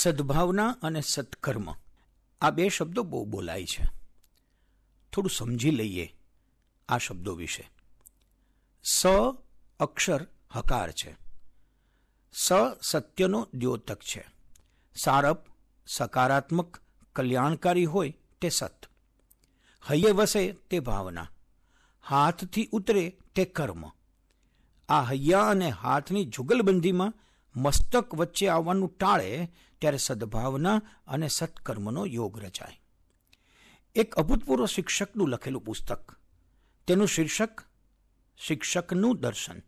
સદભાવના અને સત્કર્મ આ બે શબ્દો બહુ બોલાય છે થોડું સમજી લઈએ આ શબ્દો વિશે સ અક્ષર હકાર છે સ સત્યનો દ્યોતક છે સારપ સકારાત્મક કલ્યાણકારી હોય તે સત હૈયે વસે તે ભાવના હાથથી ઉતરે તે કર્મ આ હૈયા અને હાથની જુગલબંધીમાં મસ્તક વચ્ચે આવવાનું ટાળે ત્યારે સદભાવના અને સત્કર્મનો યોગ રચાય એક અભૂતપૂર્વ શિક્ષકનું લખેલું પુસ્તક તેનું શીર્ષક શિક્ષકનું દર્શન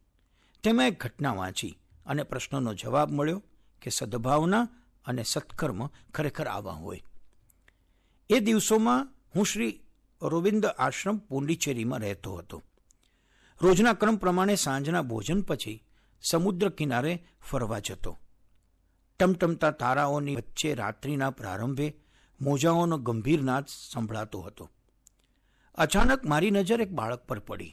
તેમાં એક ઘટના વાંચી અને પ્રશ્નનો જવાબ મળ્યો કે સદભાવના અને સત્કર્મ ખરેખર આવા હોય એ દિવસોમાં હું શ્રી અરવિંદ આશ્રમ પુંડિચેરીમાં રહેતો હતો રોજના ક્રમ પ્રમાણે સાંજના ભોજન પછી સમુદ્ર કિનારે ફરવા જતો ટમટમતા તારાઓની વચ્ચે રાત્રિના પ્રારંભે મોજાઓનો ગંભીર નાદ સંભળાતો હતો અચાનક મારી નજર એક બાળક પર પડી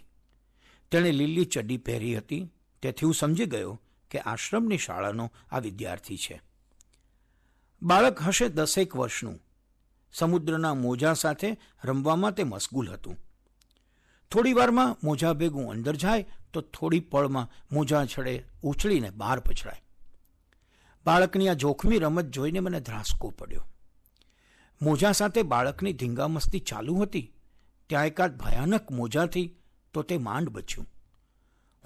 તેણે લીલી ચડ્ડી પહેરી હતી તેથી હું સમજી ગયો કે આશ્રમની શાળાનો આ વિદ્યાર્થી છે બાળક હશે દસેક વર્ષનું સમુદ્રના મોજા સાથે રમવામાં તે મશગુલ હતું થોડી વારમાં મોજા ભેગું અંદર જાય તો થોડી પળમાં મોજા છડે ઉછળીને બહાર પછડાય બાળકની આ જોખમી રમત જોઈને મને ધ્રાસકો પડ્યો મોજા સાથે બાળકની ધીંગામસ્તી ચાલુ હતી ત્યાં એકાદ ભયાનક મોજાથી તો તે માંડ બચ્યું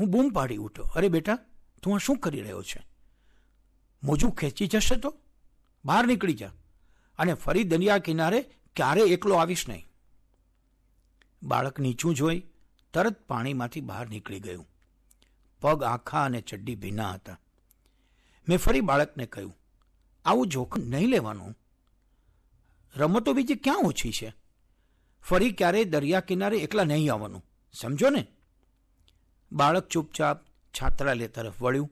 હું બૂમ પાડી ઉઠ્યો અરે બેટા તું આ શું કરી રહ્યો છે મોજું ખેંચી જશે તો બહાર નીકળી જા અને ફરી દરિયા કિનારે ક્યારે એકલો આવીશ નહીં બાળક નીચું જોઈ તરત પાણીમાંથી બહાર નીકળી ગયું પગ આખા અને ચડ્ડી ભીના હતા મેં ફરી બાળકને કહ્યું આવું જોખમ નહીં લેવાનું રમતો બીજી ક્યાં ઓછી છે ફરી ક્યારેય દરિયા કિનારે એકલા નહીં આવવાનું સમજો ને બાળક ચૂપચાપ છાત્રાલય તરફ વળ્યું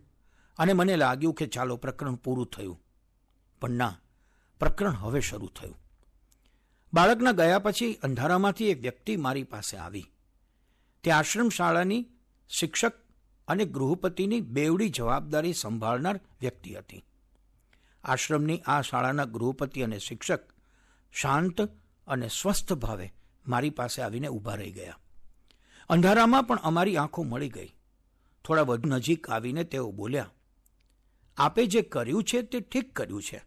અને મને લાગ્યું કે ચાલો પ્રકરણ પૂરું થયું પણ ના પ્રકરણ હવે શરૂ થયું બાળકના ગયા પછી અંધારામાંથી એક વ્યક્તિ મારી પાસે આવી તે આશ્રમ શાળાની શિક્ષક અને ગૃહપતિની બેવડી જવાબદારી સંભાળનાર વ્યક્તિ હતી આશ્રમની આ શાળાના ગૃહપતિ અને શિક્ષક શાંત અને સ્વસ્થ ભાવે મારી પાસે આવીને ઊભા રહી ગયા અંધારામાં પણ અમારી આંખો મળી ગઈ થોડા વધુ નજીક આવીને તેઓ બોલ્યા આપે જે કર્યું છે તે ઠીક કર્યું છે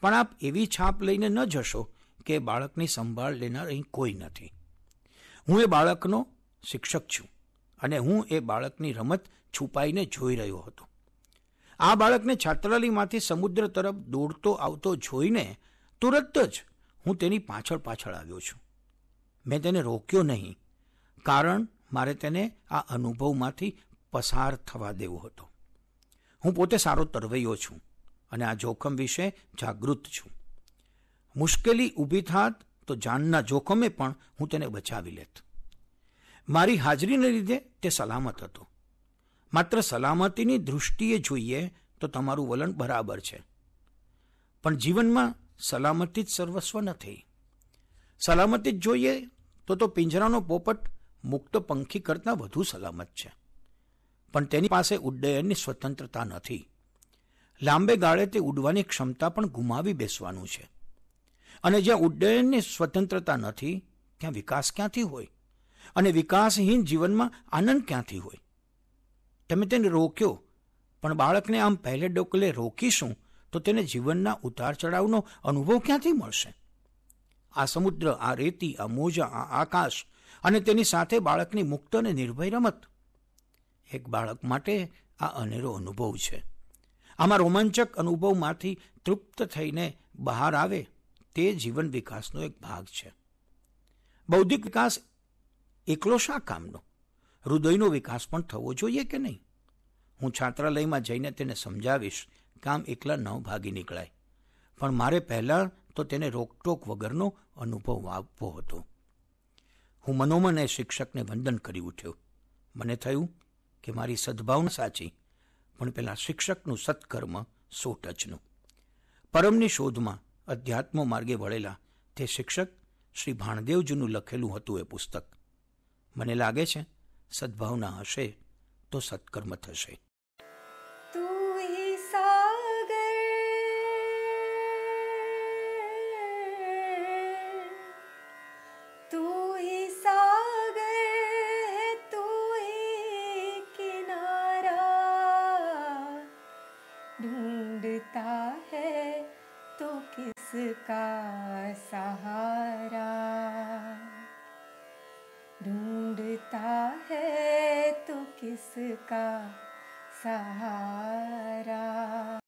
પણ આપ એવી છાપ લઈને ન જશો કે બાળકની સંભાળ લેનાર અહીં કોઈ નથી હું એ બાળકનો શિક્ષક છું અને હું એ બાળકની રમત છુપાઈને જોઈ રહ્યો હતો આ બાળકને છાત્રાલયમાંથી સમુદ્ર તરફ દોડતો આવતો જોઈને તુરત જ હું તેની પાછળ પાછળ આવ્યો છું મેં તેને રોક્યો નહીં કારણ મારે તેને આ અનુભવમાંથી પસાર થવા દેવો હતો હું પોતે સારો તરવૈયો છું અને આ જોખમ વિશે જાગૃત છું મુશ્કેલી ઊભી થાત તો જાનના જોખમે પણ હું તેને બચાવી લેત મારી હાજરીને લીધે તે સલામત હતો માત્ર સલામતીની દૃષ્ટિએ જોઈએ તો તમારું વલણ બરાબર છે પણ જીવનમાં સલામતી જ સર્વસ્વ નથી સલામતી જ જોઈએ તો તો પિંજરાનો પોપટ મુક્ત પંખી કરતાં વધુ સલામત છે પણ તેની પાસે ઉડ્ડયનની સ્વતંત્રતા નથી લાંબે ગાળે તે ઉડવાની ક્ષમતા પણ ગુમાવી બેસવાનું છે અને જ્યાં ઉડ્ડયનની સ્વતંત્રતા નથી ત્યાં વિકાસ ક્યાંથી હોય અને વિકાસહીન જીવનમાં આનંદ ક્યાંથી હોય તમે તેને રોક્યો પણ બાળકને આમ પહેલે ડોકલે રોકીશું તો તેને જીવનના ઉતાર ચઢાવનો અનુભવ ક્યાંથી મળશે આ સમુદ્ર આ રેતી આ મોજા આ આકાશ અને તેની સાથે બાળકની મુક્ત અને નિર્ભય રમત એક બાળક માટે આ અનેરો અનુભવ છે આમાં રોમાંચક અનુભવમાંથી તૃપ્ત થઈને બહાર આવે તે જીવન વિકાસનો એક ભાગ છે બૌદ્ધિક વિકાસ એકલો શા કામનો હૃદયનો વિકાસ પણ થવો જોઈએ કે નહીં હું છાત્રાલયમાં જઈને તેને સમજાવીશ કામ એકલા ન ભાગી નીકળાય પણ મારે પહેલાં તો તેને રોકટોક વગરનો અનુભવ આપવો હતો હું મનોમન એ શિક્ષકને વંદન કરી ઉઠ્યો મને થયું કે મારી સદભાવના સાચી પણ પેલા શિક્ષકનું સત્કર્મ સો ટચનું પરમની શોધમાં અધ્યાત્મ માર્ગે વળેલા તે શિક્ષક શ્રી ભાણદેવજીનું લખેલું હતું એ પુસ્તક મને લાગે છે સદભાવના હશે તો સત્કર્મ થશે सहा